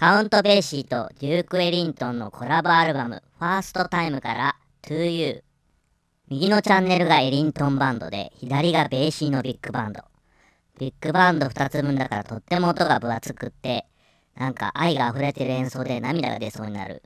カウント・ベーシーとデューク・エリントンのコラボアルバムファーストタイムから To You 右のチャンネルがエリントンバンドで左がベイシーのビッグバンドビッグバンド2つ分だからとっても音が分厚くってなんか愛が溢れてる演奏で涙が出そうになる